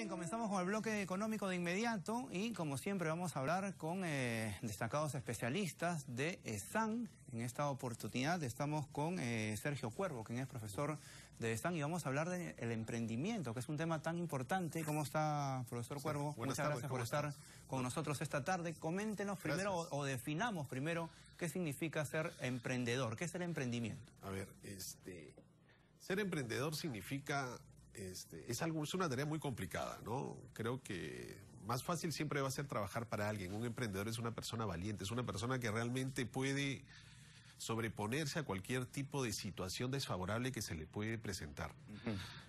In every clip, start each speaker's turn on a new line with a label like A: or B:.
A: Bien, comenzamos con el bloque económico de inmediato y como siempre vamos a hablar con eh, destacados especialistas de ESAN. Eh, en esta oportunidad estamos con eh, Sergio Cuervo, quien es profesor de ESAN y vamos a hablar del emprendimiento, que es un tema tan importante. ¿Cómo está, profesor Cuervo? Muchas tardes, gracias por estar con nosotros esta tarde. Coméntenos primero o, definamos primero qué significa ser emprendedor, qué es el emprendimiento. A ver, este, ser emprendedor significa
B: este, es algo, es una tarea muy complicada, ¿no? Creo que más fácil siempre va a ser trabajar para alguien. Un emprendedor es una persona valiente, es una persona que realmente puede sobreponerse a cualquier tipo de situación desfavorable que se le puede presentar.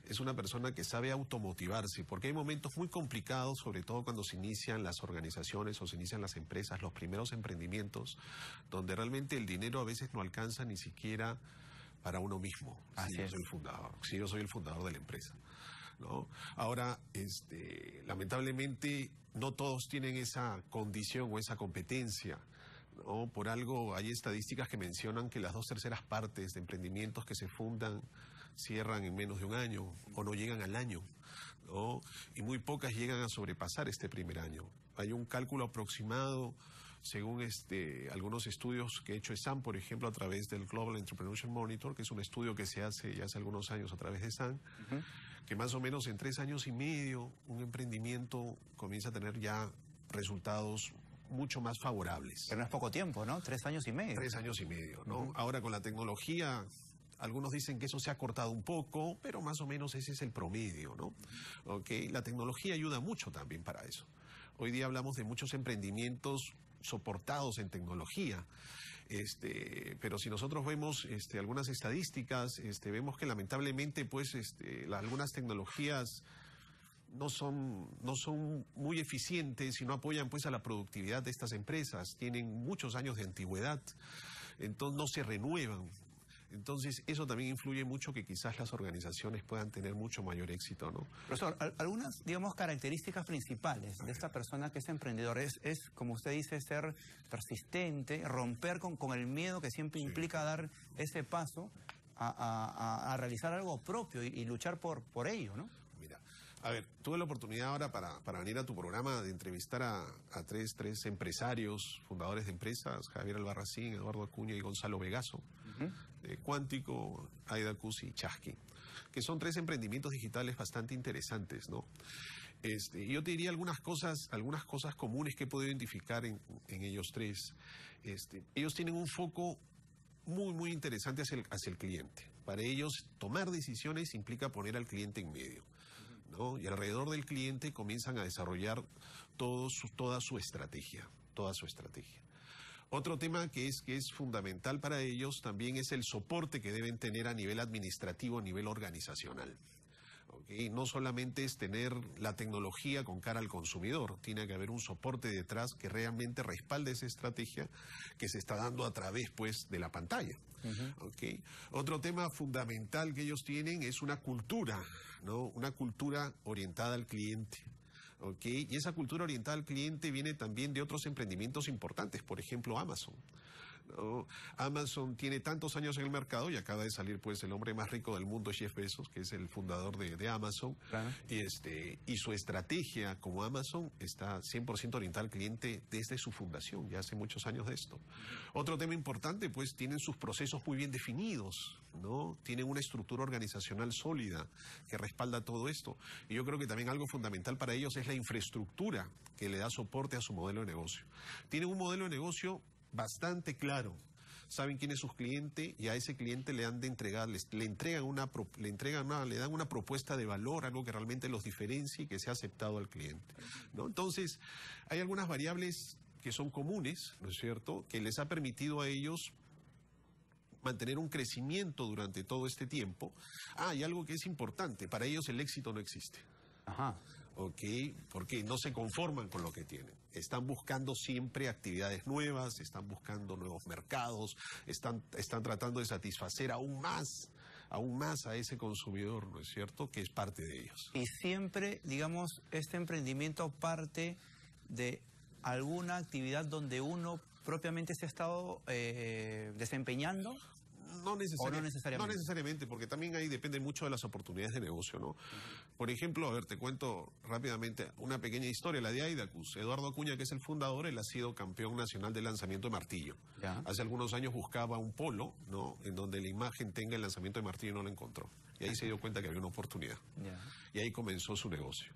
B: Es una persona que sabe automotivarse, porque hay momentos muy complicados, sobre todo cuando se inician las organizaciones o se inician las empresas, los primeros emprendimientos, donde realmente el dinero a veces no alcanza ni siquiera para uno mismo. soy el fundador, si yo soy el fundador de la empresa. Ahora, este, lamentablemente, no todos tienen esa condición o esa competencia. Por algo hay estadísticas que mencionan que las dos terceras partes de emprendimientos que se fundan cierran en menos de un año o no llegan al año. Y muy pocas llegan a sobrepasar este primer año. Hay un cálculo aproximado según este, algunos estudios que ha hecho SAM, por ejemplo, a través del Global Entrepreneurship Monitor, que es un estudio que se hace ya hace algunos años a través de SAM, que más o menos en tres años y medio un emprendimiento comienza a tener ya resultados mucho más favorables. Pero no es poco tiempo, ¿no? Tres años y medio. Tres años y medio, ¿no? Ahora con la tecnología algunos dicen que eso se ha cortado un poco, pero más o menos ese es el promedio, ¿no? Ok. La tecnología ayuda mucho también para eso. Hoy día hablamos de muchos emprendimientos soportados en tecnología. Este, pero si nosotros vemos este, algunas estadísticas, este, vemos que lamentablemente pues, algunas tecnologías no son, muy eficientes y no apoyan pues, a la productividad de estas empresas. Tienen muchos años de antigüedad, entonces no se renuevan. Entonces, eso también influye mucho que quizás las organizaciones puedan tener mucho mayor éxito, ¿no?
A: Profesor, algunas, digamos, características principales de esta persona que es emprendedor es, como usted dice, ser persistente, romper con, con el miedo que siempre implica dar ese paso a, a, a, realizar algo propio y, y luchar por, por ello, ¿no? A ver, tuve la oportunidad ahora para,
B: venir a tu programa de entrevistar a, tres, tres, empresarios, fundadores de empresas, Javier Albarracín, Eduardo Acuña y Gonzalo Vegaso, de Cuántico, Aida y Chasqui, que son tres emprendimientos digitales bastante interesantes, ¿no? Este, yo te diría algunas cosas, algunas cosas comunes que he podido identificar en, ellos tres. Este, ellos tienen un foco muy, muy interesante hacia hacia el cliente. Para ellos, tomar decisiones implica poner al cliente en medio. Y alrededor del cliente comienzan a desarrollar toda su estrategia, toda su estrategia. Otro tema que es, que es fundamental para ellos también es el soporte que deben tener a nivel administrativo, a nivel organizacional. No solamente es tener la tecnología con cara al consumidor, tiene que haber un soporte detrás que realmente respalde esa estrategia que se está dando a través pues, de la pantalla. Otro tema fundamental que ellos tienen es una cultura, una cultura orientada al cliente. Y esa cultura orientada al cliente viene también de otros emprendimientos importantes, por ejemplo Amazon. Amazon tiene tantos años en el mercado y acaba de salir pues el hombre más rico del mundo, Jeff Bezos, que es el fundador de, Amazon. Este, y, su estrategia como Amazon está 100% orientada al cliente desde su fundación, ya hace muchos años de esto. Otro tema importante, pues tienen sus procesos muy bien definidos, ¿no? Tienen una estructura organizacional sólida que respalda todo esto. Y yo creo que también algo fundamental para ellos es la infraestructura que le da soporte a su modelo de negocio. Tienen un modelo de negocio bastante claro. Saben quién es su cliente y a ese cliente le han de entregar, le entregan una, le entregan una, le dan una propuesta de valor, algo que realmente los diferencie y que sea aceptado al cliente. ¿no? Entonces, hay algunas variables que son comunes, ¿no es cierto?, que les ha permitido a ellos mantener un crecimiento durante todo este tiempo. Ah, y algo que es importante, para ellos el éxito no existe. Ajá. ¿ok? Porque no se conforman con lo que tienen. Están buscando siempre actividades nuevas, están buscando nuevos mercados, están, están tratando de satisfacer aún más, aún más a ese consumidor, ¿no es cierto?, que es parte de
A: ellos. Y siempre, digamos, este emprendimiento parte de alguna actividad donde uno propiamente se ha estado eh, desempeñando no, necesariamente, no
B: necesariamente. porque también ahí depende mucho de las oportunidades de negocio, Por ejemplo, a ver, te cuento rápidamente una pequeña historia, la de Aidacus. Eduardo Acuña, que es el fundador, él ha sido campeón nacional de lanzamiento de martillo. Hace algunos años buscaba un polo, En donde la imagen tenga el lanzamiento de martillo y no lo encontró. Y ahí se dio cuenta que había una oportunidad. Y ahí comenzó su negocio.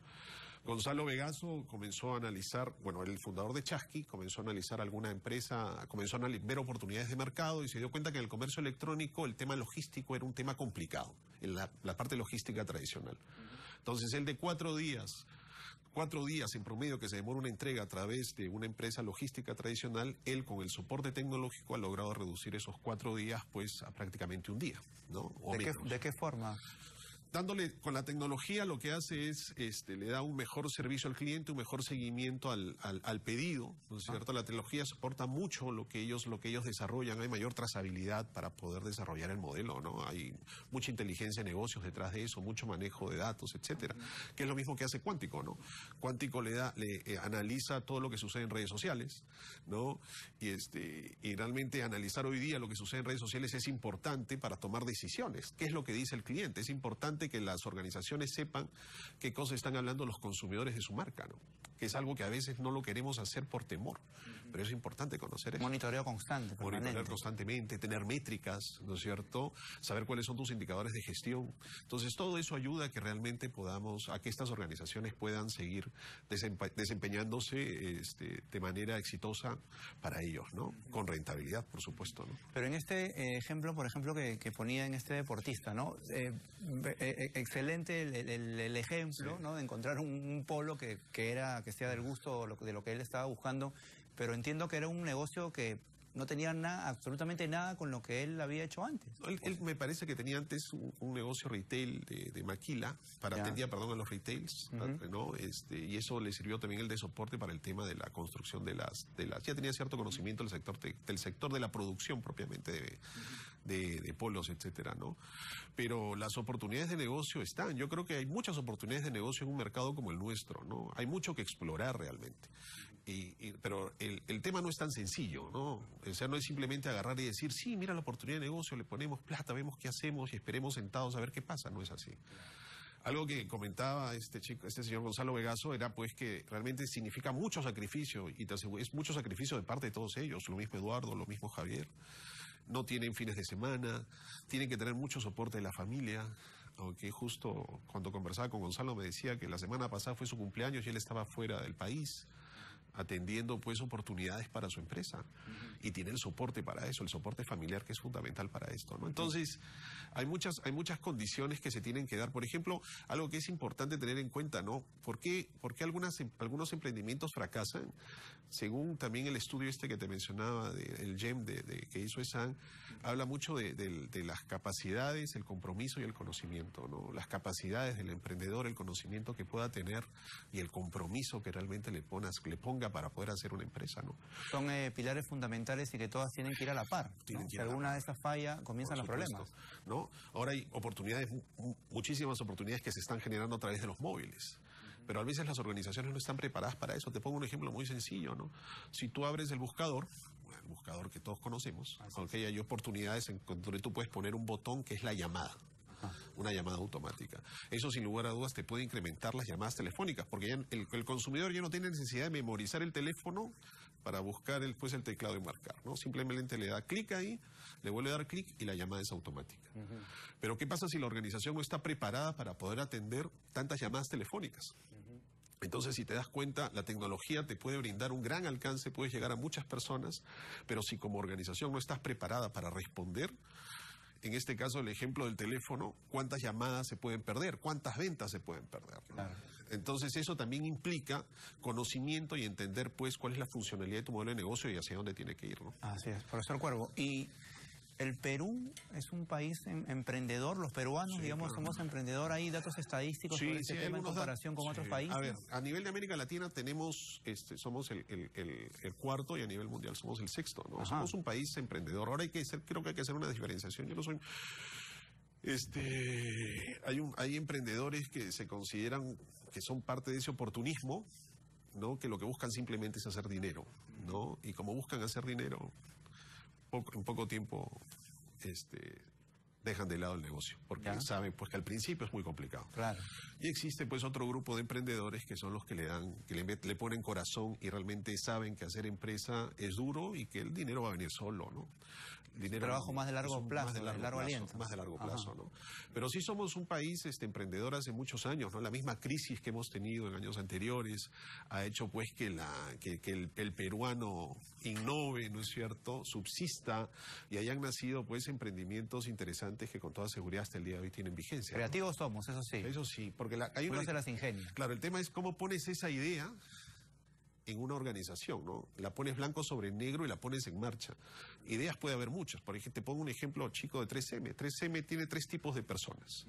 B: Gonzalo Vegaso comenzó a analizar, bueno, el fundador de Chasqui comenzó a analizar alguna empresa, comenzó a ver oportunidades de mercado y se dio cuenta que en el comercio electrónico el tema logístico era un tema complicado, en la, parte logística tradicional. Entonces, él de cuatro días cuatro días en promedio que se demora una entrega a través de una empresa logística tradicional, él con el soporte tecnológico ha logrado reducir esos cuatro días pues a prácticamente un día, ¿no? ¿De, qué, forma? dándole con la tecnología lo que hace es, este, le da un mejor servicio al cliente, un mejor seguimiento al, pedido, ¿no es cierto? La tecnología soporta mucho lo que ellos, lo que ellos desarrollan, hay mayor trazabilidad para poder desarrollar el modelo, ¿no? Hay mucha inteligencia de negocios detrás de eso, mucho manejo de datos, etcétera, que es lo mismo que hace Cuántico, ¿no? Cuántico le da, le eh, analiza todo lo que sucede en redes sociales, ¿no? Y este, y realmente analizar hoy día lo que sucede en redes sociales es importante para tomar decisiones. ¿Qué es lo que dice el cliente? Es importante que las organizaciones sepan qué cosas están hablando los consumidores de su marca, ¿no? Que es algo que a veces no lo queremos hacer por temor, pero es importante conocer eso. Monitoreo constante. Monitorear constantemente, tener métricas, ¿no es cierto? Saber cuáles son tus indicadores de gestión. Entonces, todo eso ayuda a que realmente podamos, a que estas organizaciones puedan seguir desempeñándose este, de manera exitosa para ellos, ¿no? Con rentabilidad, por supuesto, ¿no?
A: Pero en este eh, ejemplo, por ejemplo, que, ponía en este deportista, ¿no? Eh, e-, e-, excelente el, ejemplo, ¿no? De encontrar un, polo que, era, que sea del gusto de lo que él estaba buscando, pero entiendo que era un negocio que no tenía nada, absolutamente nada con lo que él había hecho antes.
B: Él, me parece que tenía antes un, negocio retail de, maquila, para atender perdón, a los retails, este, y eso le sirvió también el de soporte para el tema de la construcción de las, ya tenía cierto conocimiento del sector, del sector de la producción propiamente de, polos, etcétera, Pero las oportunidades de negocio están. Yo creo que hay muchas oportunidades de negocio en un mercado como el nuestro, ¿no? Hay mucho que explorar realmente pero el, tema no es tan sencillo, ¿no? O sea, no es simplemente agarrar y decir, sí, mira la oportunidad de negocio, le ponemos plata, vemos qué hacemos y esperemos sentados a ver qué pasa, no es así. Algo que comentaba este chico, este señor Gonzalo Vegaso, era pues que realmente significa mucho sacrificio y te aseguro, es mucho sacrificio de parte de todos ellos, lo mismo Eduardo, lo mismo Javier. No tienen fines de semana, tienen que tener mucho soporte de la familia, aunque justo cuando conversaba con Gonzalo me decía que la semana pasada fue su cumpleaños y él estaba fuera del país atendiendo pues oportunidades para su empresa y tiene el soporte para eso, el soporte familiar que es fundamental para esto, ¿no? Entonces, hay muchas hay muchas condiciones que se tienen que dar, por ejemplo, algo que es importante tener en cuenta, ¿no? ¿Por qué, algunas algunos emprendimientos fracasan? Según también el estudio este que te mencionaba el GEM de, que hizo ESAN, habla mucho de, las capacidades, el compromiso y el conocimiento, ¿no? Las capacidades del emprendedor, el conocimiento que pueda tener y el compromiso que realmente le le ponga para poder hacer una empresa. ¿no? Son eh, pilares fundamentales y que todas tienen que ir a la par. Si
A: alguna de estas falla,
B: comienzan los problemas. ¿no? Ahora hay oportunidades, muchísimas oportunidades que se están generando a través de los móviles. Pero a veces las organizaciones no están preparadas para eso. Te pongo un ejemplo muy sencillo. ¿no? Si tú abres el buscador, el buscador que todos conocemos, con aunque hay oportunidades en donde tú puedes poner un botón que es la llamada una llamada automática. Eso sin lugar a dudas te puede incrementar las llamadas telefónicas, porque el, consumidor ya no tiene necesidad de memorizar el teléfono para buscar el, pues, el teclado y marcar, ¿no? Simplemente le da clic ahí, le vuelve a dar clic y la llamada es automática. Pero ¿qué pasa si la organización no está preparada para poder atender tantas llamadas telefónicas? Entonces, si te das cuenta, la tecnología te puede brindar un gran alcance, puedes llegar a muchas personas, pero si como organización no estás preparada para responder, en este caso el ejemplo del teléfono, cuántas llamadas se pueden perder, cuántas ventas se pueden perder. Entonces eso también implica conocimiento y entender pues cuál es la funcionalidad de tu modelo de negocio y hacia dónde tiene que ir. ¿no?
A: Así es, profesor Cuervo. Y el Perú es un país em, emprendedor, los peruanos, digamos, somos emprendedor. Hay datos estadísticos sobre este en comparación con otros países.
B: A nivel de América Latina tenemos, este, somos el, cuarto y a nivel mundial somos el sexto, ¿no? Somos un país emprendedor. Ahora hay que creo que hay que hacer una diferenciación. Yo no soy este, hay, emprendedores que se consideran que son parte de ese oportunismo, ¿no? que lo que buscan simplemente es hacer dinero, ¿no? Y como buscan hacer dinero, poco, en poco tiempo este, dejan de lado el negocio, porque saben, pues que al principio es muy complicado. Claro. Y existe pues otro grupo de emprendedores que son los que le dan, que le, le ponen corazón y realmente saben que hacer empresa es duro y que el dinero va a venir solo, ¿no? trabajo más de largo plazo, más de largo, aliento. Más de largo plazo, ¿no? Pero sí somos un país este, emprendedor hace muchos años, ¿no? La misma crisis que hemos tenido en años anteriores ha hecho pues que, la, que, que el, el peruano innove, ¿no es cierto?, subsista y hayan nacido pues emprendimientos interesantes que con toda seguridad hasta el día de hoy tienen vigencia. Creativos somos, eso sí. Eso sí, porque hay una... se las ingenia. Claro, el tema es cómo pones esa idea en una organización, ¿no? La pones blanco sobre negro y la pones en marcha. Ideas puede haber muchas. Por ejemplo, te pongo un ejemplo chico de 3M. 3M tiene tres tipos de personas.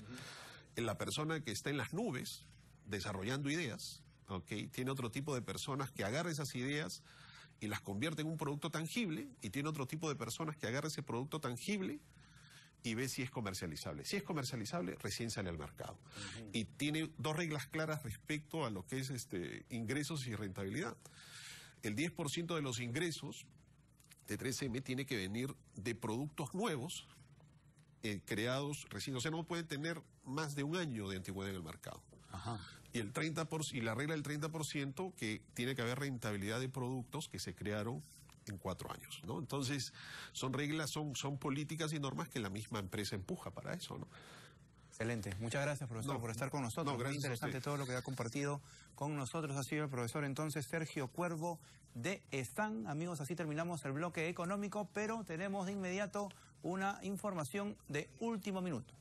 B: la persona que está en las nubes desarrollando ideas, ¿ok? Tiene otro tipo de personas que agarra esas ideas y las convierte en un producto tangible y tiene otro tipo de personas que agarra ese producto tangible y ve si es comercializable. Si es comercializable, recién sale al mercado. Y tiene dos reglas claras respecto a lo que es este, ingresos y rentabilidad. El 10% de los ingresos de 3M tiene que venir de productos nuevos eh, creados recién. O sea, no puede tener más de un año de antigüedad en el mercado. Y, el 30 y la regla del 30% que tiene que haber rentabilidad de productos que se crearon en cuatro años, ¿no? Entonces, son reglas, son, son políticas y normas que la misma empresa empuja para eso, ¿no?
A: Excelente. Muchas gracias, profesor, por estar con nosotros. No, Muy interesante todo lo que ha compartido con nosotros. Ha sido el profesor entonces Sergio Cuervo de Están. Amigos, así terminamos el bloque económico, pero tenemos de inmediato una información de último minuto.